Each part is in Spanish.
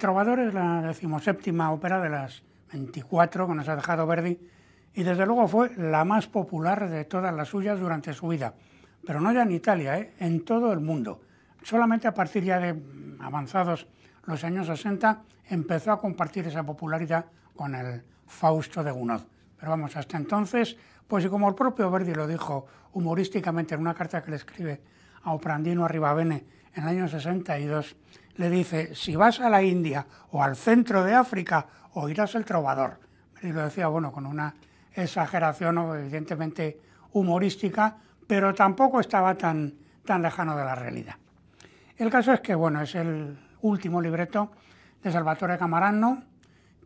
Trovador es la decimoséptima ópera de las 24 que nos ha dejado Verdi y desde luego fue la más popular de todas las suyas durante su vida, pero no ya en Italia, ¿eh? en todo el mundo. Solamente a partir ya de avanzados los años 60 empezó a compartir esa popularidad con el Fausto de Gounod. Pero vamos, hasta entonces, pues y como el propio Verdi lo dijo humorísticamente en una carta que le escribe a Oprandino Arribavene en el año 62, le dice, si vas a la India o al centro de África, o irás el trovador. Y lo decía, bueno, con una exageración evidentemente humorística, pero tampoco estaba tan, tan lejano de la realidad. El caso es que, bueno, es el último libreto de Salvatore Camarano,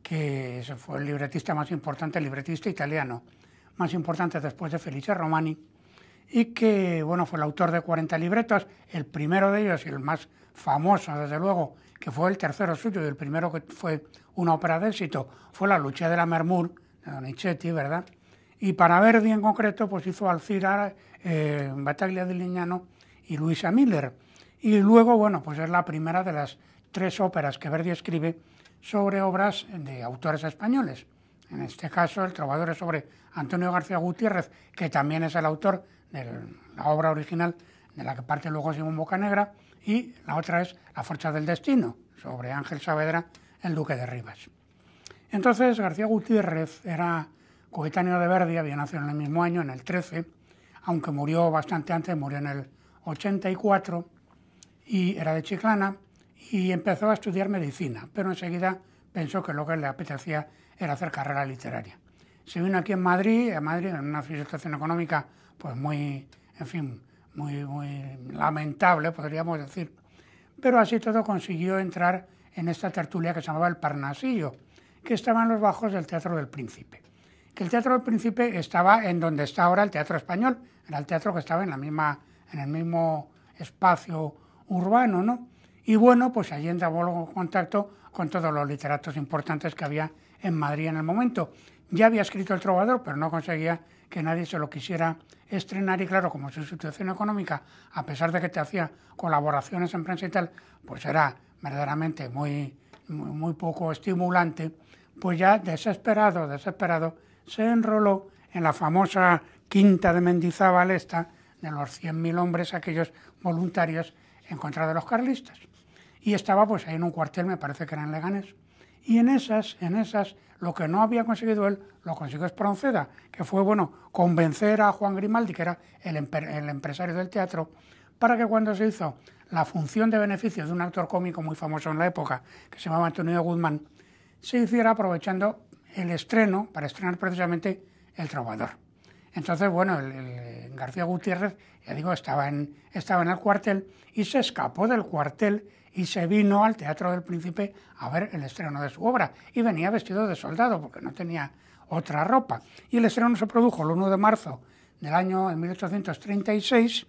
que fue el libretista más importante, el libretista italiano más importante después de Felice Romani, y que bueno, fue el autor de 40 libretos, el primero de ellos y el más famoso, desde luego, que fue el tercero suyo y el primero que fue una ópera de éxito, fue La lucha de la Mermur, de Donizetti, ¿verdad? Y para Verdi en concreto, pues hizo Alcira, eh, Bataglia de Lignano y Luisa Miller. Y luego, bueno, pues es la primera de las tres óperas que Verdi escribe sobre obras de autores españoles. En este caso, el trovador es sobre Antonio García Gutiérrez, que también es el autor de la obra original de la que parte luego Simón Bocanegra, y la otra es La Fuerza del Destino, sobre Ángel Saavedra, el Duque de Rivas. Entonces García Gutiérrez era coetáneo de Verdi, había nacido en el mismo año, en el 13, aunque murió bastante antes, murió en el 84, y era de Chiclana, y empezó a estudiar medicina, pero enseguida pensó que lo que le apetecía era hacer carrera literaria. Se vino aquí en Madrid, a Madrid en una situación económica pues muy, en fin, muy, muy lamentable, podríamos decir. Pero así todo consiguió entrar en esta tertulia que se llamaba El Parnasillo, que estaba en los bajos del Teatro del Príncipe. Que el Teatro del Príncipe estaba en donde está ahora el Teatro Español, era el teatro que estaba en, la misma, en el mismo espacio urbano, ¿no? Y bueno, pues allí entramos en contacto con todos los literatos importantes que había en Madrid en el momento. Ya había escrito El Trovador, pero no conseguía que nadie se lo quisiera estrenar y claro, como su situación económica, a pesar de que te hacía colaboraciones en prensa y tal, pues era verdaderamente muy, muy, poco estimulante, pues ya desesperado, desesperado, se enroló en la famosa quinta de Mendizábal esta, de los 100.000 hombres, aquellos voluntarios en contra de los carlistas. Y estaba pues ahí en un cuartel, me parece que era en Leganés. Y en esas, en esas, lo que no había conseguido él, lo consiguió Espronceda, que fue, bueno, convencer a Juan Grimaldi, que era el, empresario del teatro, para que cuando se hizo la función de beneficio de un actor cómico muy famoso en la época, que se llamaba Antonio Guzmán, se hiciera aprovechando el estreno, para estrenar precisamente El Trovador. Entonces, bueno, eh, García Gutiérrez, ya digo, estaba en el cuartel y se escapó del cuartel y se vino al Teatro del Príncipe a ver el estreno de su obra y venía vestido de soldado porque no tenía otra ropa. Y el estreno se produjo el 1 de marzo del año 1836,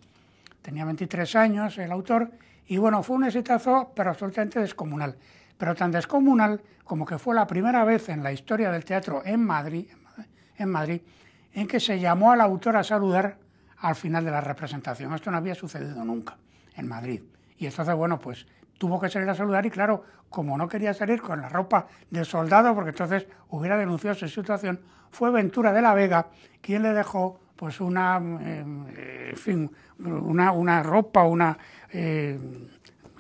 tenía 23 años el autor, y bueno, fue un exitazo pero absolutamente descomunal, pero tan descomunal como que fue la primera vez en la historia del teatro en Madrid, en Madrid, en que se llamó al autor a saludar al final de la representación. Esto no había sucedido nunca en Madrid. Y entonces, bueno, pues tuvo que salir a saludar y claro, como no quería salir con la ropa de soldado, porque entonces hubiera denunciado su situación, fue Ventura de la Vega quien le dejó pues una, em, eh, en una, ropa, una eh,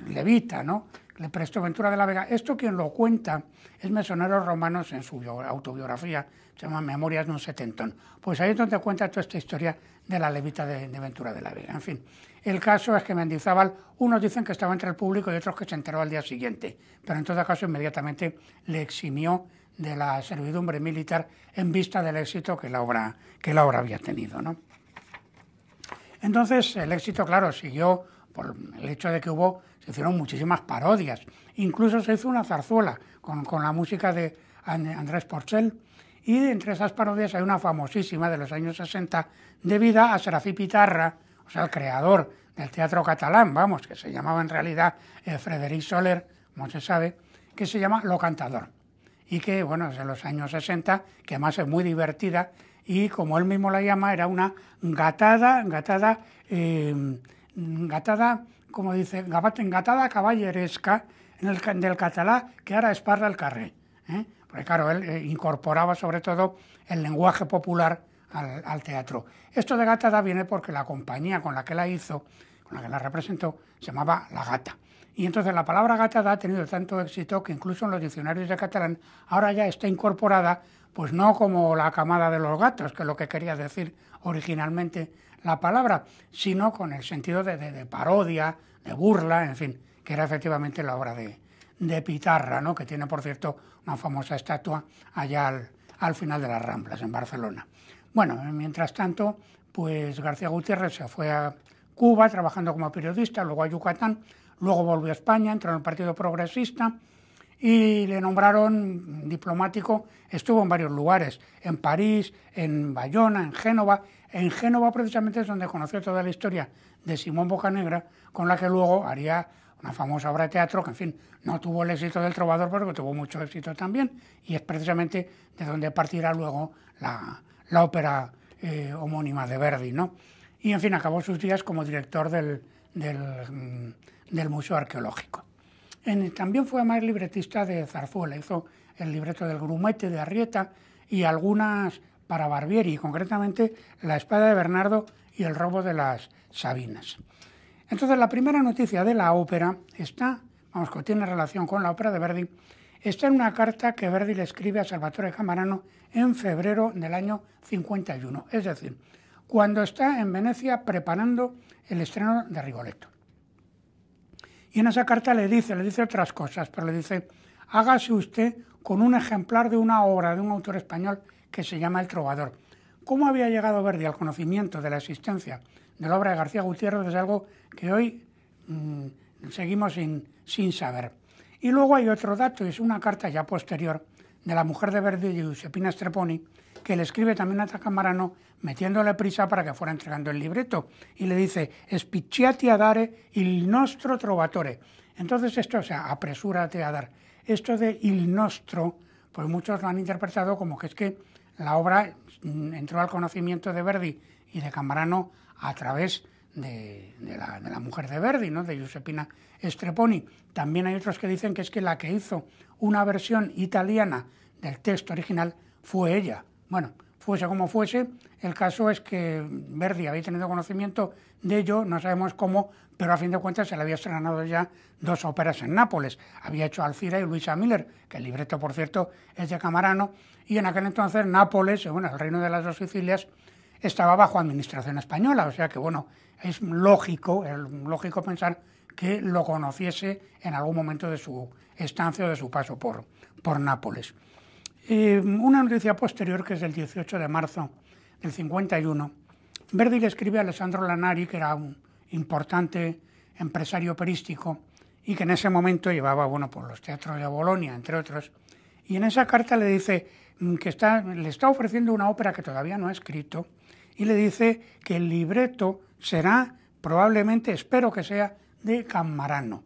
levita, ¿no? Le prestó Ventura de la Vega. Esto quien lo cuenta es Mesonero Romanos en su autobiografía, se llama Memorias de un setentón. Pues ahí es donde cuenta toda esta historia de la levita de Ventura de la Vega. En fin, el caso es que Mendizábal, unos dicen que estaba entre el público y otros que se enteró al día siguiente, pero en todo caso inmediatamente le eximió de la servidumbre militar en vista del éxito que la obra, que la obra había tenido. Entonces el éxito, claro, siguió por el hecho de que hubo, se hicieron muchísimas parodias, incluso se hizo una zarzuela con, con la música de Andrés Porcel, y entre esas parodias hay una famosísima de los años 60 debida a Serafí Pitarra, o sea, el creador del teatro catalán, vamos, que se llamaba en realidad eh, Frederic Soler, como se sabe, que se llama Lo Cantador. Y que, bueno, de los años 60, que además es muy divertida, y como él mismo la llama, era una gatada, gatada, em, gatada, como dice, gatada caballeresca del catalá que ahora esparra el Carré. ¿eh? Porque claro, él eh, incorporaba sobre todo el lenguaje popular al, teatro. Esto de Gatada viene porque la compañía con la que la hizo, con la que la representó, se llamaba La Gata. Y entonces la palabra gatada ha tenido tanto éxito que incluso en los diccionarios de catalán ahora ya está incorporada, pues no como la camada de los gatos, que es lo que quería decir originalmente la palabra, sino con el sentido de, parodia, de burla, en fin, que era efectivamente la obra de, de, Pitarra, ¿no? que tiene, por cierto, una famosa estatua allá al final de las Ramblas, en Barcelona. Bueno, mientras tanto, pues García Gutiérrez se fue a Cuba trabajando como periodista, luego a Yucatán, luego volvió a España, entró en el Partido Progresista y le nombraron diplomático, estuvo en varios lugares, en París, en Bayona, en Génova. En Génova precisamente es donde conoció toda la historia de Simón Bocanegra, con la que luego haría una famosa obra de teatro que, en fin, no tuvo el éxito del trovador, pero que tuvo mucho éxito también, y es precisamente de donde partirá luego la, la ópera eh, homónima de Verdi, ¿no? Y en fin, acabó sus días como director del, mm, Museo Arqueológico. también fue más libretista de Zarzuela, hizo el libreto del Grumete de Arrieta y algunas para Barbieri, concretamente La espada de Bernardo y El robo de las Sabinas. Entonces, la primera noticia de la ópera está, vamos, que tiene relación con la ópera de Verdi, está en una carta que Verdi le escribe a Salvatore Camarano en febrero del año 51, es decir, cuando está en Venecia preparando el estreno de Rigoletto. Y en esa carta le dice, le dice otras cosas, pero le dice, hágase usted con un ejemplar de una obra de un autor español que se llama El Trovador. ¿Cómo había llegado Verdi al conocimiento de la existencia de la obra de García Gutiérrez? Es algo que hoy mm, seguimos sin saber. Y luego hay otro dato, es una carta ya posterior de la mujer de Verdi, Giuseppina Streponi, que le escribe también a Tacamarano metiéndole prisa para que fuera entregando el libreto y le dice espichiati a dare il nostro trovatore». Entonces esto, o sea, apresúrate a dar. Esto de «il nostro», pues muchos lo han interpretado como que es que la obra mm, entró al conocimiento de Verdi y de Camarano a través de, la, mujer de Verdi, ¿no? de Giuseppina Streponi. También hay otros que dicen que es que la que hizo una versión italiana del texto original fue ella. Bueno, fuese como fuese, el caso es que Verdi había tenido conocimiento de ello, no sabemos cómo, pero a fin de cuentas se le había estrenado ya dos óperas en Nápoles. Había hecho Alcira y Luisa Miller, que el libreto, por cierto, es de Camarano, y en aquel entonces Nápoles, eh, bueno, el reino de las dos Sicilias, estaba bajo administración española, o sea que, bueno, es lógico, lógico pensar que lo conociese en algún momento de su estancia o de su paso por, por Nápoles. Eh, una noticia posterior, que es del 18 de marzo del 51, Verdi le escribe a Alessandro Lanari, que era un importante empresario operístico y que en ese momento llevaba bueno, por los teatros de Bolonia, entre otros, y en esa carta le dice que está, le está ofreciendo una ópera que todavía no ha escrito y le dice que el libreto será probablemente, espero que sea, de Camarano.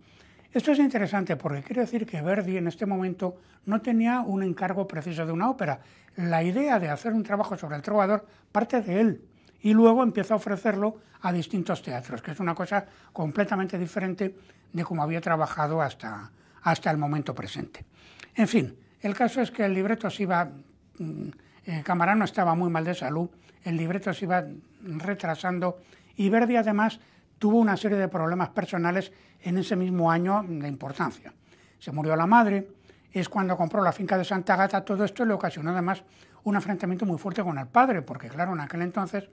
Esto es interesante porque quiere decir que Verdi en este momento no tenía un encargo preciso de una ópera. La idea de hacer un trabajo sobre el trovador parte de él y luego empieza a ofrecerlo a distintos teatros, que es una cosa completamente diferente de cómo había trabajado hasta, hasta el momento presente. En fin, el caso es que el libreto se iba, mm, eh, Camarano estaba muy mal de salud, el libreto se iba retrasando y Verdi además tuvo una serie de problemas personales en ese mismo año de importancia. Se murió la madre, es cuando compró la finca de Santa Gata, todo esto le ocasionó además un enfrentamiento muy fuerte con el padre, porque claro, en aquel entonces,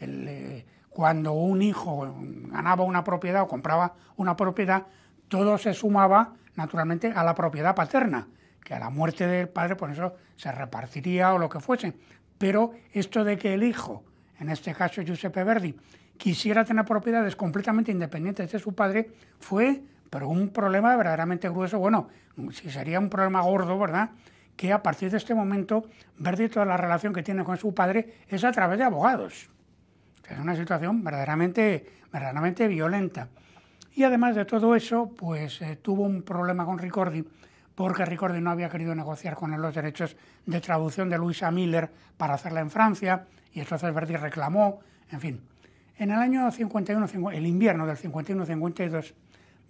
eh, cuando un hijo ganaba una propiedad o compraba una propiedad, todo se sumaba naturalmente a la propiedad paterna, que a la muerte del padre por pues, eso se repartiría o lo que fuese. Pero esto de que el hijo, en este caso Giuseppe Verdi, quisiera tener propiedades completamente independientes de su padre, fue pero un problema verdaderamente grueso, bueno, si sería un problema gordo, ¿verdad? Que a partir de este momento, Verdi toda la relación que tiene con su padre es a través de abogados. Es una situación verdaderamente, verdaderamente violenta. Y además de todo eso, pues eh, tuvo un problema con Ricordi, porque Ricordi no había querido negociar con él los derechos de traducción de Luisa Miller para hacerla en Francia, y entonces Verdi reclamó, en fin, en el año 51, el invierno del 51-52,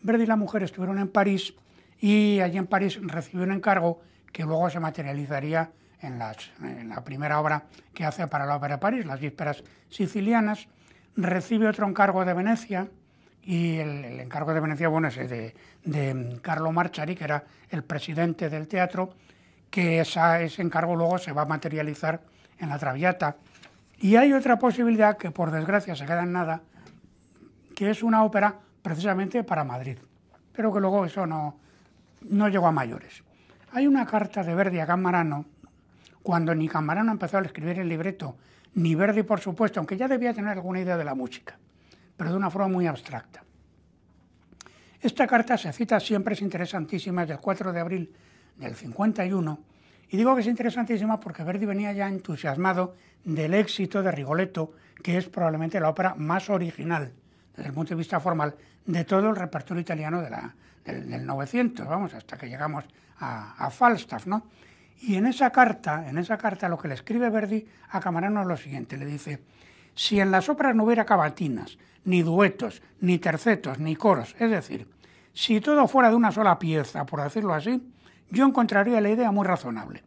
Verdi y la mujer estuvieron en París y allí en París recibió un encargo que luego se materializaría en, la primera obra que hace para la Ópera de París, Las Vísperas Sicilianas. Recibe otro encargo de Venecia, y el, encargo de Venecia, es de, de, Carlo Marchari, que era el presidente del teatro, que ese encargo luego se va a materializar en la Traviata y hay otra posibilidad que por desgracia se queda en nada, que es una ópera precisamente para Madrid, pero que luego eso no, no llegó a mayores. Hay una carta de Verdi a Camarano, cuando ni Camarano empezó a escribir el libreto, ni Verdi por supuesto, aunque ya debía tener alguna idea de la música, pero de una forma muy abstracta. Esta carta se cita siempre es interesantísima, es del 4 de abril del 51, y digo que es interesantísima porque Verdi venía ya entusiasmado del éxito de Rigoletto, que es probablemente la ópera más original desde el punto de vista formal de todo el repertorio italiano del, 900, vamos, hasta que llegamos a, Falstaff, ¿no? Y en esa carta, en esa carta lo que le escribe Verdi a Camarano es lo siguiente, le dice, si en las óperas no hubiera cabatinas, ni duetos, ni tercetos, ni coros, es decir, si todo fuera de una sola pieza, por decirlo así, yo encontraría la idea muy razonable.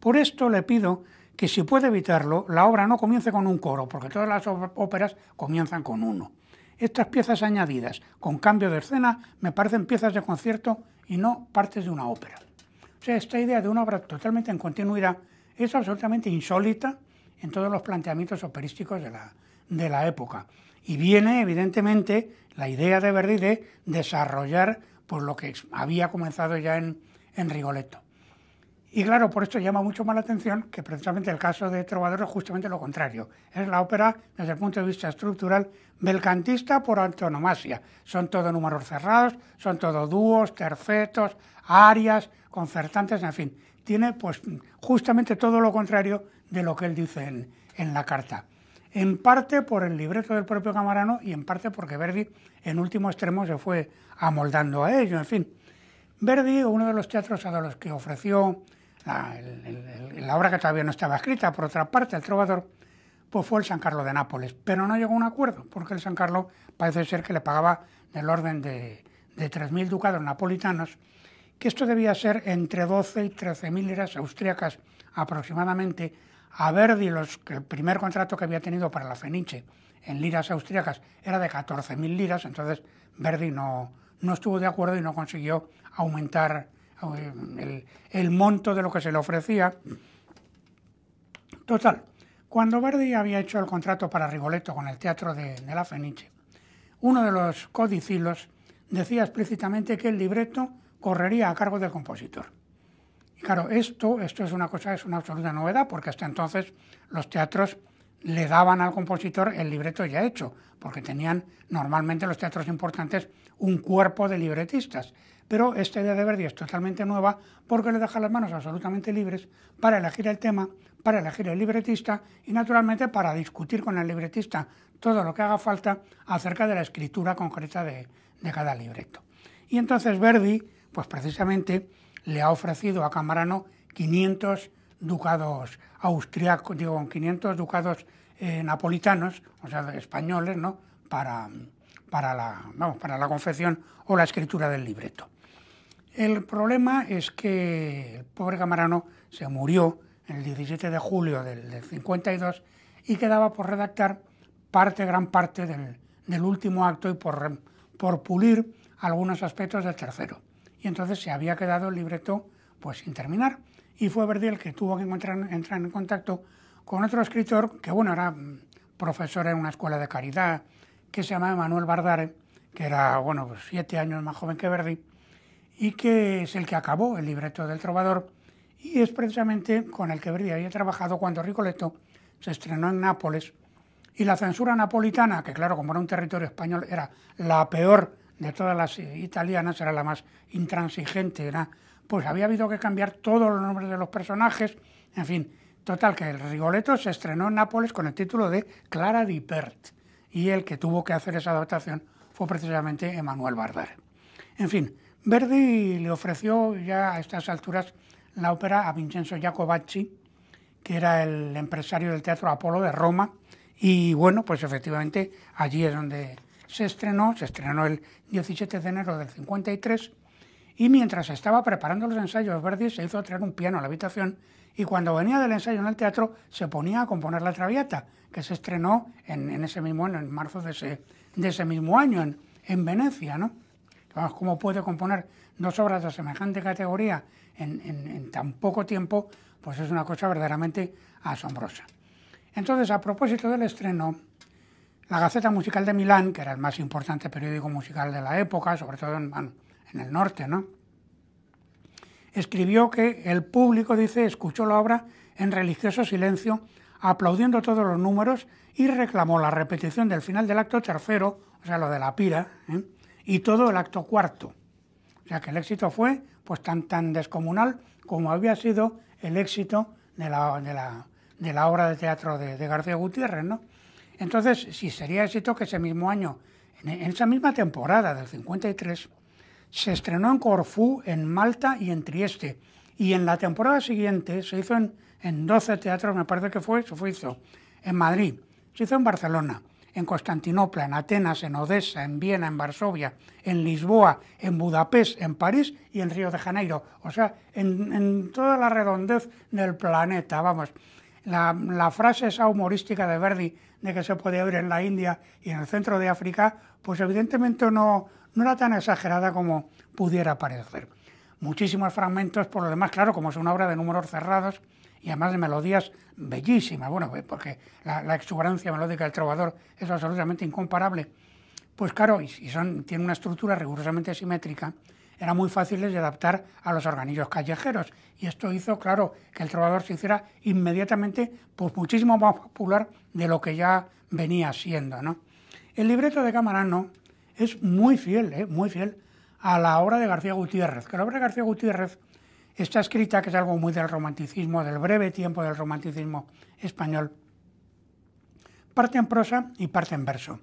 Por esto le pido que si puede evitarlo, la obra no comience con un coro, porque todas las óperas comienzan con uno. Estas piezas añadidas, con cambio de escena, me parecen piezas de concierto y no partes de una ópera. O sea, esta idea de una obra totalmente en continuidad es absolutamente insólita en todos los planteamientos operísticos de la, de la época. Y viene, evidentemente, la idea de Verdi de desarrollar por lo que había comenzado ya en, en Rigoletto. Y claro, por esto llama mucho más la atención que precisamente el caso de Trovador es justamente lo contrario. Es la ópera, desde el punto de vista estructural, belcantista por antonomasia. Son todos números cerrados, son todos dúos, tercetos, arias, concertantes, en fin. Tiene pues justamente todo lo contrario de lo que él dice en, en la carta. En parte por el libreto del propio Camarano y en parte porque Verdi en último extremo se fue amoldando a ello, en fin. Verdi, uno de los teatros a los que ofreció la, obra que todavía no estaba escrita, por otra parte, el trovador, pues fue el San Carlos de Nápoles, pero no llegó a un acuerdo, porque el San Carlos parece ser que le pagaba del orden de, 3.000 ducados napolitanos, que esto debía ser entre 12 y 13.000 liras austriacas aproximadamente. A Verdi, el primer contrato que había tenido para la Fenice en liras austriacas era de 14.000 liras, entonces Verdi no, no estuvo de acuerdo y no consiguió aumentar el, monto de lo que se le ofrecía. Total, cuando Verdi había hecho el contrato para Rigoletto con el Teatro de, la Fenice, uno de los codicilos decía explícitamente que el libreto correría a cargo del compositor. Y claro, esto, esto es una cosa, es una absoluta novedad, porque hasta entonces los teatros le daban al compositor el libreto ya hecho, porque tenían normalmente los teatros importantes un cuerpo de libretistas pero esta idea de Verdi es totalmente nueva porque le deja las manos absolutamente libres para elegir el tema, para elegir el libretista y naturalmente para discutir con el libretista todo lo que haga falta acerca de la escritura concreta de, cada libreto. Y entonces Verdi, pues precisamente, le ha ofrecido a Camarano 500 ducados austriacos, digo, 500 ducados eh, napolitanos, o sea, españoles, ¿no? Para, para, para la confección o la escritura del libreto. El problema es que el pobre Camarano se murió el 17 de julio del, 52 y quedaba por redactar parte, gran parte del, último acto y por, por pulir algunos aspectos del tercero. Y entonces se había quedado el libreto pues sin terminar. Y fue Verdi el que tuvo que encontrar, entrar en contacto con otro escritor que, bueno, era mm, profesor en una escuela de caridad, que se llamaba Manuel Bardare, que era, bueno, pues, siete años más joven que Verdi, y que es el que acabó el libreto del Trovador y es precisamente con el que Verdi había trabajado cuando Rigoletto se estrenó en Nápoles y la censura napolitana, que claro, como era un territorio español, era la peor de todas las italianas, era la más intransigente, era, pues había habido que cambiar todos los nombres de los personajes, en fin, total que el Rigoletto se estrenó en Nápoles con el título de Clara di Pert y el que tuvo que hacer esa adaptación fue precisamente Emanuel Bardar. En fin, Verdi le ofreció ya a estas alturas la ópera a Vincenzo Giacobacci, que era el empresario del Teatro Apolo de Roma, y bueno, pues efectivamente allí es donde se estrenó, se estrenó el 17 de enero del 53, y mientras estaba preparando los ensayos, Verdi se hizo traer un piano a la habitación y cuando venía del ensayo en el teatro se ponía a componer La Traviata, que se estrenó en, ese mismo año, en marzo de ese, mismo año, en, en Venecia, ¿no? ¿Cómo puede componer dos obras de semejante categoría en, tan poco tiempo? Pues es una cosa verdaderamente asombrosa. Entonces, a propósito del estreno, la Gaceta Musical de Milán, que era el más importante periódico musical de la época, sobre todo en, el norte, ¿no? escribió que el público, dice, escuchó la obra en religioso silencio, aplaudiendo todos los números y reclamó la repetición del final del acto tercero, o sea, lo de la pira, ¿eh? y todo el acto cuarto. O sea que el éxito fue pues tan, tan descomunal como había sido el éxito de la, obra de teatro de, García Gutiérrez, Entonces, si sería éxito que ese mismo año, en, esa misma temporada del 53, se estrenó en Corfú, en Malta y en Trieste. Y en la temporada siguiente se hizo en, 12 teatros, me parece que fue, se hizo en Madrid, se hizo en Barcelona, en Constantinopla, en Atenas, en Odessa, en Viena, en Varsovia, en Lisboa, en Budapest, en París y en Río de Janeiro. O sea, en, toda la redondez del planeta, vamos. La, frase esa humorística de Verdi de que se puede oír en la India y en el centro de África, pues evidentemente no, no era tan exagerada como pudiera parecer. Muchísimos fragmentos, por lo demás, claro, como es una obra de números cerrados, y además de melodías bellísimas, bueno, pues, porque la, exuberancia melódica del trovador es absolutamente incomparable, pues claro, y, son, tiene una estructura rigurosamente simétrica, era muy fácil de adaptar a los organillos callejeros. Y esto hizo, claro, que el trovador se hiciera inmediatamente pues, muchísimo más popular de lo que ya venía siendo. ¿no? El libreto de Camarano es muy fiel, ¿eh? muy fiel a la obra de García Gutiérrez, que la obra de García Gutiérrez está escrita, que es algo muy del romanticismo, del breve tiempo del romanticismo español, parte en prosa y parte en verso.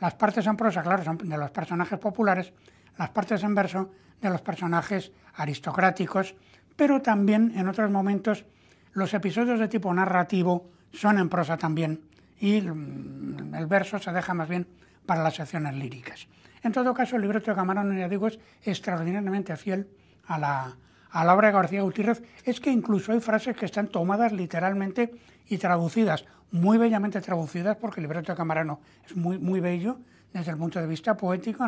Las partes en prosa, claro, son de los personajes populares, las partes en verso de los personajes aristocráticos, pero también en otros momentos los episodios de tipo narrativo son en prosa también y mm, el verso se deja más bien para las secciones líricas. En todo caso, el libreto de Camarón, ya digo, es extraordinariamente fiel a la, a la obra de García Gutiérrez es que incluso hay frases que están tomadas literalmente y traducidas, muy bellamente traducidas, porque el libreto de Camarano es muy, muy bello desde el punto de vista poético.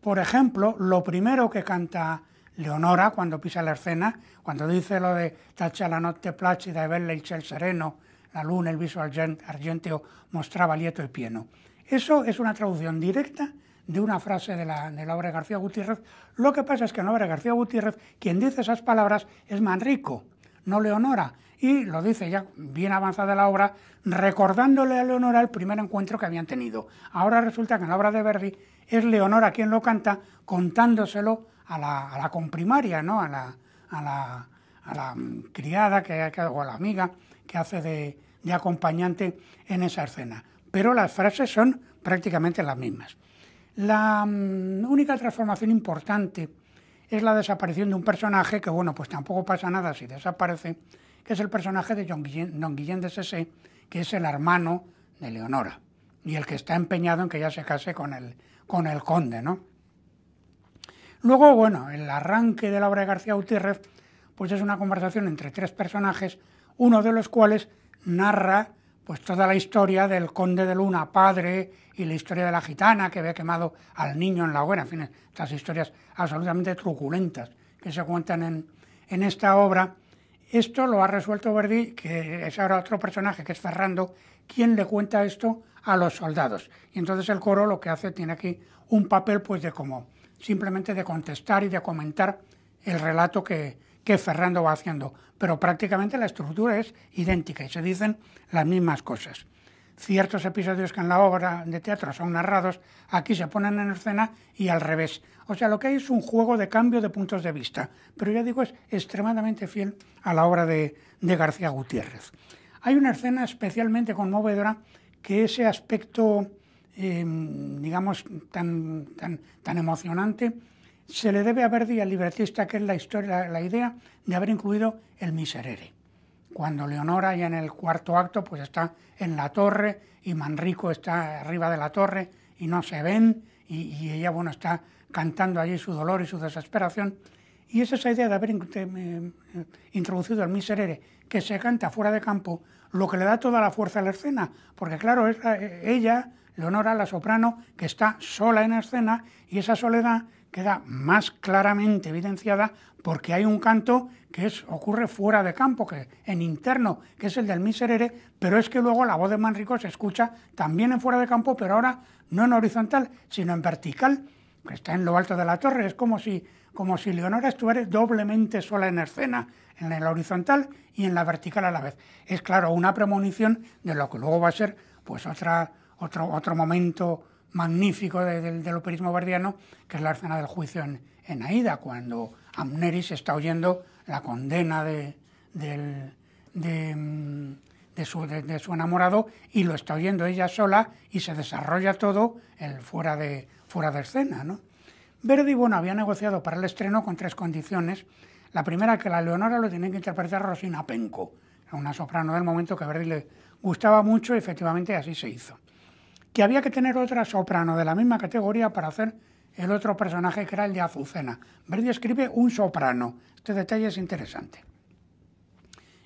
Por ejemplo, lo primero que canta Leonora cuando pisa la escena, cuando dice lo de Tacha la notte placida e bella il ciel sereno, la luna, el viso argenteo mostraba lieto y e pieno. Eso es una traducción directa de una frase de la, de obra de García Gutiérrez. Lo que pasa es que en la obra de García Gutiérrez quien dice esas palabras es Manrico, no Leonora. Y lo dice ya bien avanzada la obra, recordándole a Leonora el primer encuentro que habían tenido. Ahora resulta que en la obra de Berry es Leonora quien lo canta, contándoselo a la, comprimaria, ¿no? a, la, mm, criada o a la amiga que hace de acompañante en esa escena. Pero las frases son prácticamente las mismas. La mm, única transformación importante es la desaparición de un personaje que, bueno, pues tampoco pasa nada si desaparece, que es el personaje de Don Guillén, de Sese, que es el hermano de Leonora y el que está empeñado en que ella se case con el, con el conde, ¿no? Luego, bueno, el arranque de la obra de García Gutiérrez, pues es una conversación entre tres personajes, uno de los cuales narra pues toda la historia del conde de Luna padre y la historia de la gitana que había quemado al niño en la hoguera, en fin, estas historias absolutamente truculentas que se cuentan en, en esta obra. Esto lo ha resuelto Verdi, que es ahora otro personaje, que es Ferrando, quien le cuenta esto a los soldados. Y entonces el coro lo que hace, tiene aquí un papel pues de como simplemente de contestar y de comentar el relato que, que Ferrando va haciendo, pero prácticamente la estructura es idéntica y se dicen las mismas cosas. Ciertos episodios que en la obra de teatro son narrados, aquí se ponen en escena y al revés. O sea, lo que hay es un juego de cambio de puntos de vista, pero ya digo, es extremadamente fiel a la obra de, García Gutiérrez. Hay una escena especialmente conmovedora que ese aspecto, em, digamos, tan, tan, tan emocionante, se le debe haber dicho al libretista que es la, historia, la idea de haber incluido el miserere. Cuando Leonora ya en el cuarto acto pues está en la torre y Manrico está arriba de la torre y no se ven y, ella bueno está cantando allí su dolor y su desesperación y es esa idea de haber eh, introducido el miserere que se canta fuera de campo lo que le da toda la fuerza a la escena porque claro es eh, ella Leonora la soprano que está sola en la escena y esa soledad queda más claramente evidenciada porque hay un canto que es, ocurre fuera de campo, que en interno, que es el del miserere, pero es que luego la voz de Manrico se escucha también en fuera de campo, pero ahora no en horizontal, sino en vertical, que está en lo alto de la torre. Es como si, como si Leonora estuviera doblemente sola en escena, en la horizontal y en la vertical a la vez. Es claro, una premonición de lo que luego va a ser pues otra, otro, otro momento magnífico del operismo verdiano, que es la escena del juicio en, Aida, cuando Amneris está oyendo la condena mm, de, su, enamorado y lo está oyendo ella sola y se desarrolla todo el fuera, de, escena. Verdi bueno, había negociado para el estreno con tres condiciones. La primera, que la Leonora lo tenía que interpretar Rosina Penco, una soprano del momento que a Verdi le gustaba mucho y efectivamente así se hizo que había que tener otra soprano de la misma categoría para hacer el otro personaje que era el de Azucena. Verdi escribe un soprano. Este detalle es interesante.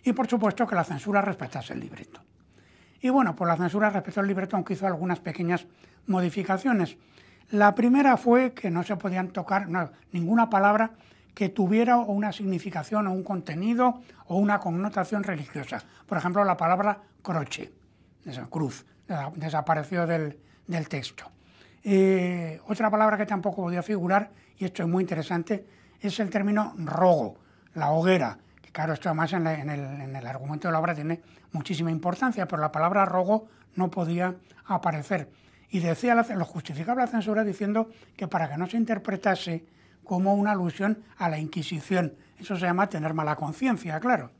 Y por supuesto que la censura respetase el libreto. Y bueno, pues la censura respetó el libreto aunque hizo algunas pequeñas modificaciones. La primera fue que no se podían tocar ninguna palabra que tuviera una significación o un contenido o una connotación religiosa. Por ejemplo, la palabra croche, esa cruz desapareció del, texto. Eh, otra palabra que tampoco podía figurar, y esto es muy interesante, es el término rogo, la hoguera. Que claro, esto además en, el, en, el, argumento de la obra tiene muchísima importancia, pero la palabra rogo no podía aparecer. Y decía, lo justificaba la censura diciendo que para que no se interpretase como una alusión a la Inquisición. Eso se llama tener mala conciencia, claro.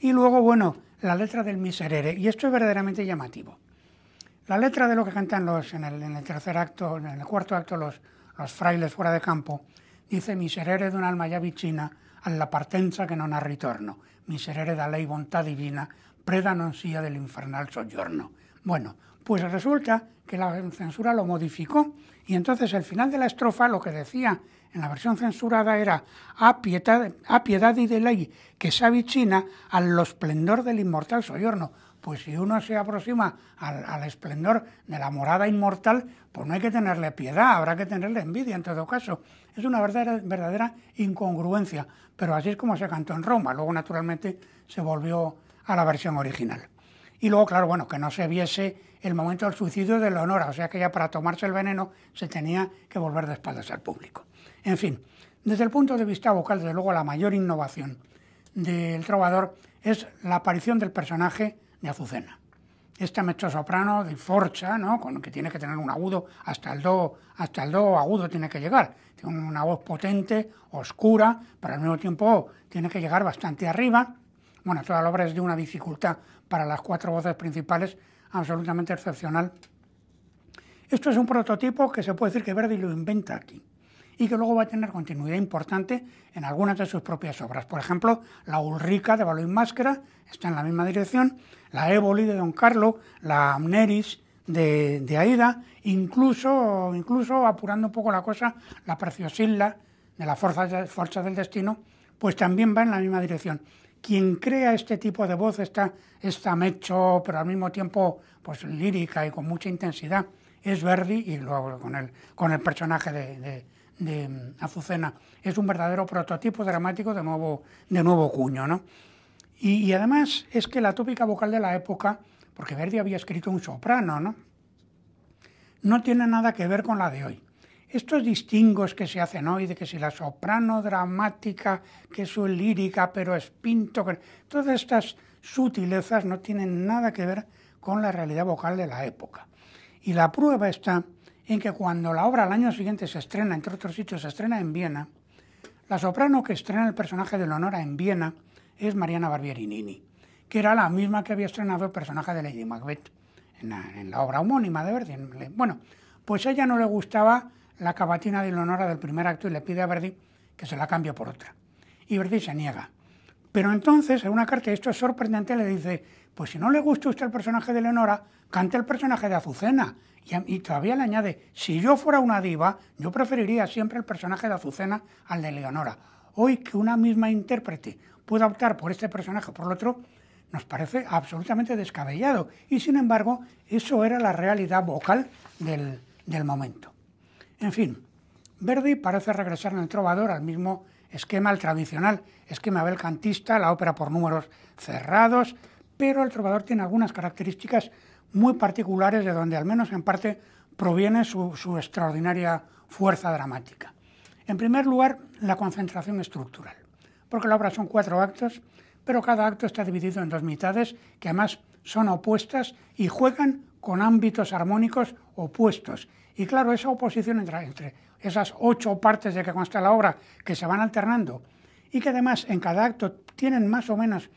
Y luego, bueno, la letra del miserere. Y esto es verdaderamente llamativo. La letra de lo que cantan los, en, el, tercer acto, en el cuarto acto, los, frailes fuera de campo, dice miserere de un alma ya vicina la partenza que non ha ritorno, miserere da ley, bontà divina, preda non del infernal soggiorno. Bueno, pues resulta que la censura lo modificó y entonces el final de la estrofa lo que decía en la versión censurada era a piedad, a piedad y de ley que se avicina al esplendor del inmortal soyorno pues si uno se aproxima al, esplendor de la morada inmortal, pues no hay que tenerle piedad, habrá que tenerle envidia en todo caso. Es una verdadera, verdadera incongruencia, pero así es como se cantó en Roma. Luego, naturalmente, se volvió a la versión original. Y luego, claro, bueno, que no se viese el momento del suicidio de Leonora, o sea que ya para tomarse el veneno se tenía que volver de espaldas al público. En fin, desde el punto de vista vocal, desde luego, la mayor innovación del trovador es la aparición del personaje de Azucena. Esta soprano de forcha, ¿no? Con que tiene que tener un agudo, hasta el do, hasta el do agudo tiene que llegar. Tiene una voz potente, oscura, pero al mismo tiempo tiene que llegar bastante arriba. Bueno, toda la obra es de una dificultad para las cuatro voces principales absolutamente excepcional. Esto es un prototipo que se puede decir que Verdi lo inventa aquí y que luego va a tener continuidad importante en algunas de sus propias obras. Por ejemplo, la Ulrica de Valois Máscara está en la misma dirección, la Éboli de Don Carlo, la Amneris de, Aida, incluso, incluso apurando un poco la cosa, la Preciosilla de las fuerzas Fuerza del Destino, pues también va en la misma dirección quien crea este tipo de voz, esta, mecho, pero al mismo tiempo pues, lírica y con mucha intensidad, es Verdi y luego con el, con el personaje de, de mm, Azucena. Es un verdadero prototipo dramático de nuevo, de nuevo cuño. ¿no? Y, además es que la tópica vocal de la época, porque Verdi había escrito un soprano, ¿no? no tiene nada que ver con la de hoy. Estos distingos que se hacen hoy de que si la soprano dramática, que es lírica, pero es pinto, todas estas sutilezas no tienen nada que ver con la realidad vocal de la época. Y la prueba está en que cuando la obra al año siguiente se estrena, entre otros sitios, se estrena en Viena, la soprano que estrena el personaje de Leonora en Viena es Mariana Barbierinini, que era la misma que había estrenado el personaje de Lady Macbeth en la, obra homónima de Verdi. Bueno, pues a ella no le gustaba la cavatina de Leonora del primer acto y le pide a Verdi que se la cambie por otra. Y Verdi se niega. Pero entonces, en una carta, esto es sorprendente, le dice, pues si no le gusta usted el personaje de Leonora, cante el personaje de Azucena y, todavía le añade, si yo fuera una diva, yo preferiría siempre el personaje de Azucena al de Leonora. Hoy que una misma intérprete pueda optar por este personaje o por el otro, nos parece absolutamente descabellado. Y sin embargo, eso era la realidad vocal del, momento. En fin, Verdi parece regresar en el trovador al mismo esquema, al tradicional esquema belcantista, la ópera por números cerrados, pero el trovador tiene algunas características muy particulares de donde al menos en parte proviene su, extraordinaria fuerza dramática. En primer lugar, la concentración estructural, porque la obra son cuatro actos, pero cada acto está dividido en dos mitades que además son opuestas y juegan con ámbitos armónicos opuestos. Y claro, esa oposición entre esas ocho partes de que consta la obra que se van alternando y que además en cada acto tienen más o menos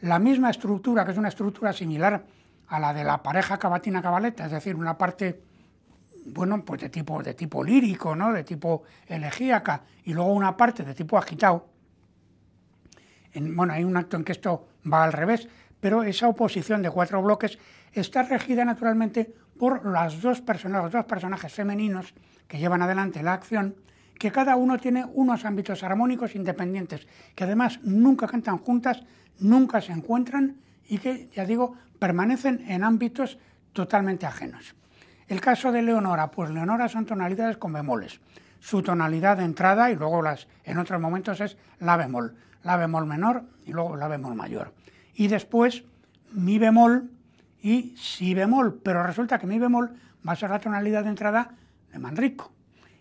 la misma estructura, que es una estructura similar a la de la pareja cabatina-cabaleta, es decir, una parte bueno, pues de tipo, de tipo lírico, ¿no? de tipo elegíaca, y luego una parte de tipo agitado. En, bueno, hay un acto en que esto va al revés, pero esa oposición de cuatro bloques está regida naturalmente por las dos personas, los dos personajes femeninos que llevan adelante la acción, que cada uno tiene unos ámbitos armónicos independientes, que además nunca cantan juntas, nunca se encuentran y que, ya digo, permanecen en ámbitos totalmente ajenos. El caso de Leonora, pues Leonora son tonalidades con bemoles. Su tonalidad de entrada y luego las en otros momentos es la bemol, la bemol menor y luego la bemol mayor. Y después mi bemol y si bemol, pero resulta que mi bemol va a ser la tonalidad de entrada de Manrico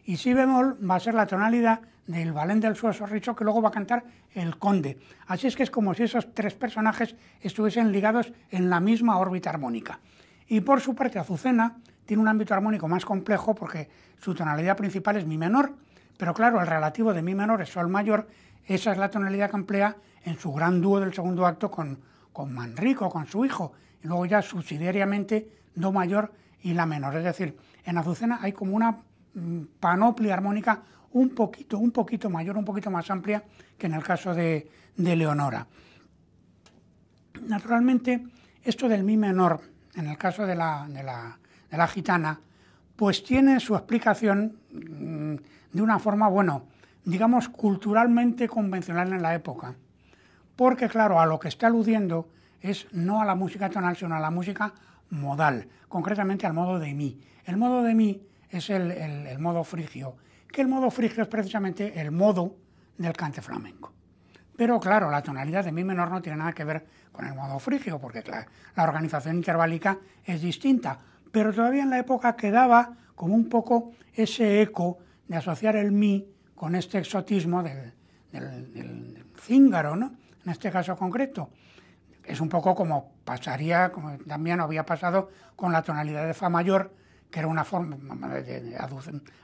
y si bemol va a ser la tonalidad del Balén del suelo sorricho que luego va a cantar el Conde. Así es que es como si esos tres personajes estuviesen ligados en la misma órbita armónica. Y por su parte Azucena tiene un ámbito armónico más complejo porque su tonalidad principal es mi menor, pero claro, el relativo de mi menor es sol mayor, esa es la tonalidad que emplea en su gran dúo del segundo acto con, con Manrico, con su hijo, y luego ya subsidiariamente do mayor y la menor. Es decir, en Azucena hay como una Mm, panoplia armónica un poquito, un poquito mayor, un poquito más amplia que en el caso de, Leonora. Naturalmente, esto del mi menor, en el caso de la, de la, de la gitana, pues tiene su explicación mm, de una forma, bueno, digamos, culturalmente convencional en la época. Porque, claro, a lo que está aludiendo es no a la música tonal, sino a la música modal, concretamente al modo de mi. El modo de mi es el, modo frigio, que el modo frigio es precisamente el modo del cante flamenco. Pero claro, la tonalidad de mi menor no tiene nada que ver con el modo frigio, porque la, organización interválica es distinta, pero todavía en la época quedaba como un poco ese eco de asociar el mi con este exotismo del, del, cíngaro, ¿no? En este caso concreto es un poco como pasaría, como también había pasado con la tonalidad de Fa mayor que era una forma de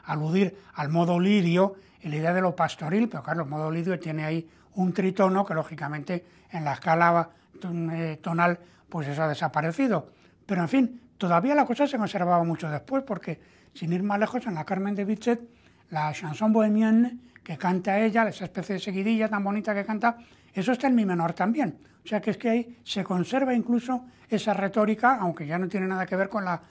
aludir al modo lirio y la idea de lo pastoril, pero claro, el modo lirio tiene ahí un tritono que lógicamente en la escala eh, tonal pues eso ha desaparecido. Pero en fin, todavía la cosa se conservaba mucho después porque sin ir más lejos en la Carmen de Bizet, la chanson bohemienne que canta ella, esa especie de seguidilla tan bonita que canta, eso está en mi menor también. O sea que es que ahí se conserva incluso esa retórica, aunque ya no tiene nada que ver con la,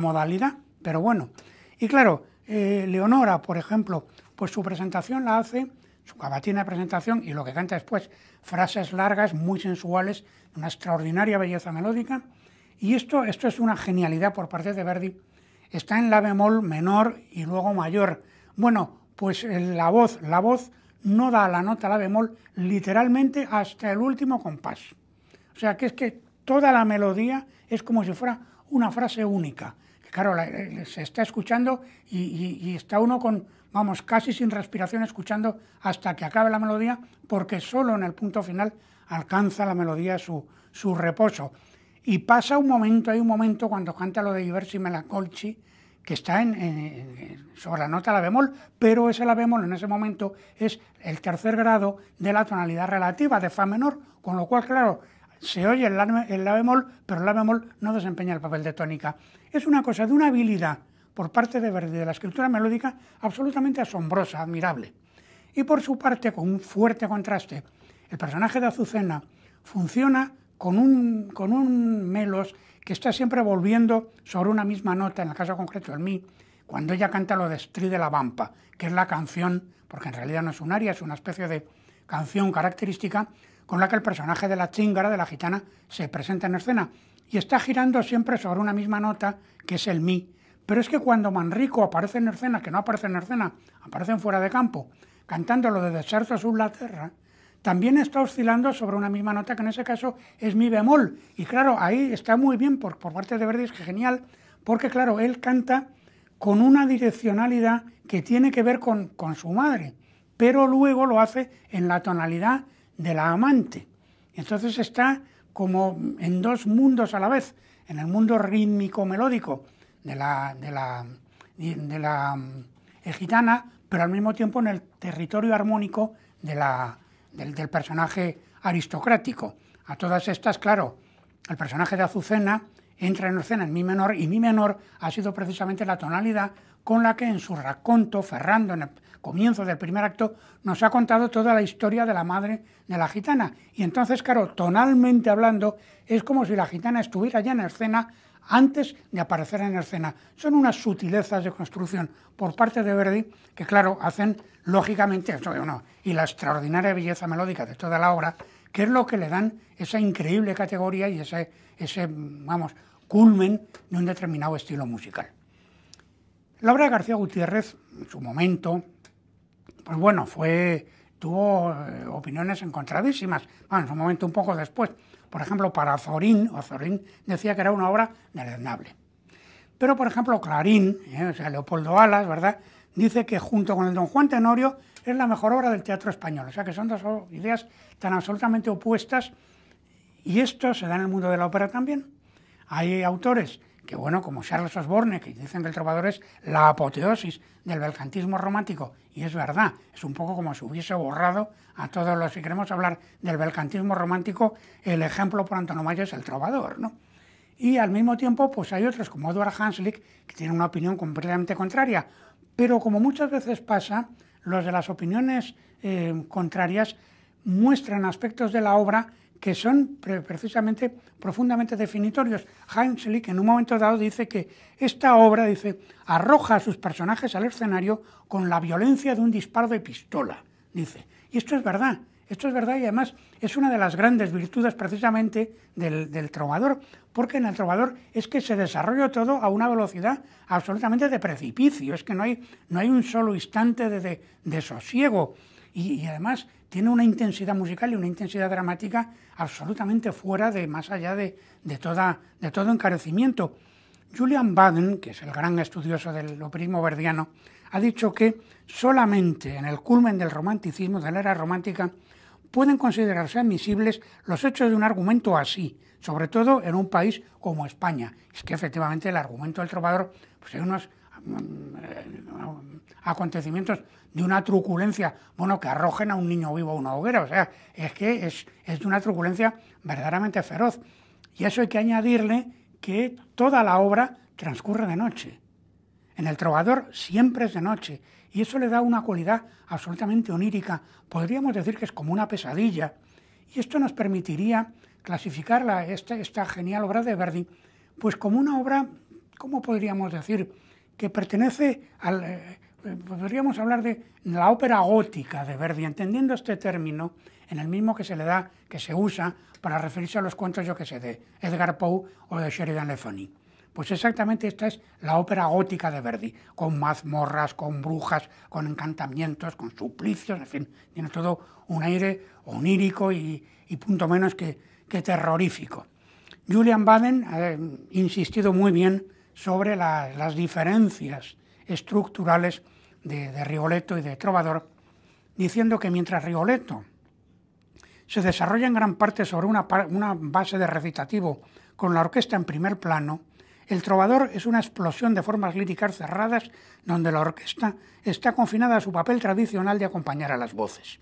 modalidad, pero bueno. Y claro, eh, Leonora, por ejemplo, pues su presentación la hace, su cabatina de presentación y lo que canta después, frases largas, muy sensuales, una extraordinaria belleza melódica. Y esto, esto es una genialidad por parte de Verdi. Está en la bemol menor y luego mayor. Bueno, pues la voz, la voz no da la nota la bemol literalmente hasta el último compás. O sea que es que toda la melodía es como si fuera una frase única. claro, eh, se está escuchando y, está uno con, vamos, casi sin respiración escuchando hasta que acabe la melodía, porque solo en el punto final alcanza la melodía su, reposo. Y pasa un momento, hay un momento cuando canta lo de Iversi Melancolchi, que está sobre la nota la bemol, pero ese la bemol en ese momento es el tercer grado de la tonalidad relativa de fa menor, con lo cual, claro, se oye el la, bemol, pero el la bemol no desempeña el papel de tónica. Es una cosa de una habilidad por parte de de la escritura melódica absolutamente asombrosa, admirable. Y por su parte, con un fuerte contraste, el personaje de Azucena funciona con un, con un melos que está siempre volviendo sobre una misma nota, en el caso concreto el mi, cuando ella canta lo de Stri de la Vampa, que es la canción, porque en realidad no es un aria, es una especie de canción característica con la que el personaje de la chingara, de la gitana, se presenta en escena. Y está girando siempre sobre una misma nota, que es el mi. Pero es que cuando Manrico aparece en escena, que no aparece en escena, en fuera de campo, cantando lo de Deserto sur la Terra, también está oscilando sobre una misma nota que en ese caso es mi bemol. Y claro, ahí está muy bien por, parte de Verdi, es que genial, porque claro, él canta con una direccionalidad que tiene que ver con, con su madre, pero luego lo hace en la tonalidad de la amante. Entonces está como en dos mundos a la vez, en el mundo rítmico-melódico de la, de la, de la mm, gitana, pero al mismo tiempo en el territorio armónico de la, del, personaje aristocrático. A todas estas, claro, el personaje de Azucena entra en escena en mi menor y mi menor ha sido precisamente la tonalidad con la que en su raconto Ferrando en el comienzo del primer acto nos ha contado toda la historia de la madre de la gitana y entonces claro tonalmente hablando es como si la gitana estuviera ya en escena antes de aparecer en escena. Son unas sutilezas de construcción por parte de Verdi que, claro, hacen lógicamente eso y la extraordinaria belleza melódica de toda la obra, que es lo que le dan esa increíble categoría y ese, ese vamos, culmen de un determinado estilo musical. La obra de García Gutiérrez, en su momento, pues bueno, fue tuvo eh, opiniones encontradísimas, bueno, en su momento un poco después, por ejemplo, para Zorín, o Zorín decía que era una obra deleznable. Pero, por ejemplo, Clarín, eh, o sea, Leopoldo Alas, ¿verdad?, dice que junto con el Don Juan Tenorio es la mejor obra del teatro español. O sea, que son dos ideas tan absolutamente opuestas y esto se da en el mundo de la ópera también. Hay autores que bueno, como Charles Osborne, que dicen que el trovador es la apoteosis del belcantismo romántico, y es verdad, es un poco como si hubiese borrado a todos los, si queremos hablar del belcantismo romántico, el ejemplo por antonomasia es el trovador, ¿no? Y al mismo tiempo, pues hay otros como Edward Hanslick, que tienen una opinión completamente contraria, pero como muchas veces pasa, los de las opiniones eh, contrarias muestran aspectos de la obra que son precisamente profundamente definitorios. que en un momento dado dice que esta obra dice, arroja a sus personajes al escenario con la violencia de un disparo de pistola, dice. Y esto es verdad, esto es verdad y además es una de las grandes virtudes precisamente del, trovador, porque en el trovador es que se desarrolla todo a una velocidad absolutamente de precipicio, es que no hay, no hay un solo instante de sosiego y, además tiene una intensidad musical y una intensidad dramática absolutamente fuera de más allá de, de todo encarecimiento. Julian Baden, que es el gran estudioso del operismo verdiano, ha dicho que solamente en el culmen del romanticismo, de la era romántica, pueden considerarse admisibles los hechos de un argumento así, sobre todo en un país como España. Es que efectivamente el argumento del trovador, pues hay unos Mm, eh, acontecimientos de una truculencia, bueno, que arrojen a un niño vivo a una hoguera, o sea, es que es, de una truculencia verdaderamente feroz. Y eso hay que añadirle que toda la obra transcurre de noche. En el trovador siempre es de noche y eso le da una cualidad absolutamente onírica, podríamos decir que es como una pesadilla. Y esto nos permitiría clasificar esta, esta genial obra de Verdi pues como una obra, ¿cómo podríamos decir?, que pertenece al... Eh, podríamos hablar de la ópera gótica de Verdi, entendiendo este término en el mismo que se le da, que se usa para referirse a los cuentos, yo que sé, de Edgar Poe o de Sheridan Le Pues exactamente esta es la ópera gótica de Verdi, con mazmorras, con brujas, con encantamientos, con suplicios, en fin, tiene todo un aire onírico y, punto menos que, que terrorífico. Julian Baden ha eh, insistido muy bien sobre las diferencias estructurales de, de Rigoletto y de Trovador, diciendo que mientras Rigoletto se desarrolla en gran parte sobre una, base de recitativo con la orquesta en primer plano, el trovador es una explosión de formas líricas cerradas donde la orquesta está confinada a su papel tradicional de acompañar a las voces.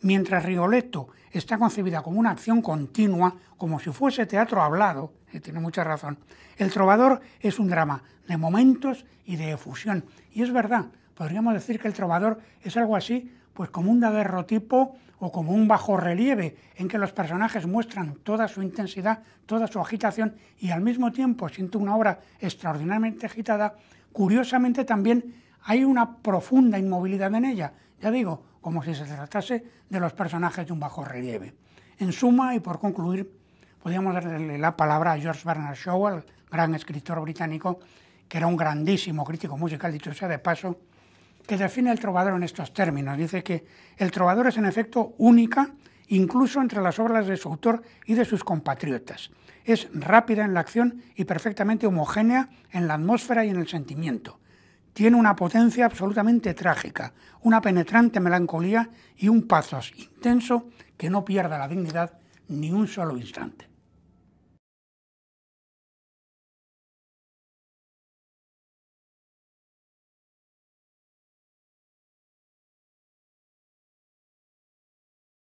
Mientras Rigoletto está concebida como una acción continua, como si fuese teatro hablado, y eh, tiene mucha razón, El Trovador es un drama de momentos y de efusión. Y es verdad, podríamos decir que El Trovador es algo así, pues como un daguerrotipo o como un bajo relieve, en que los personajes muestran toda su intensidad, toda su agitación y al mismo tiempo, siento una obra extraordinariamente agitada, curiosamente también hay una profunda inmovilidad en ella. Ya digo, como si se tratase de los personajes de un bajo relieve. En suma, y por concluir, podríamos darle la palabra a George Bernard Shaw, el gran escritor británico, que era un grandísimo crítico musical, dicho sea de paso, que define el trovador en estos términos. Dice que el trovador es en efecto única, incluso entre las obras de su autor y de sus compatriotas. Es rápida en la acción y perfectamente homogénea en la atmósfera y en el sentimiento tiene una potencia absolutamente trágica, una penetrante melancolía y un pasos intenso que no pierda la dignidad ni un solo instante.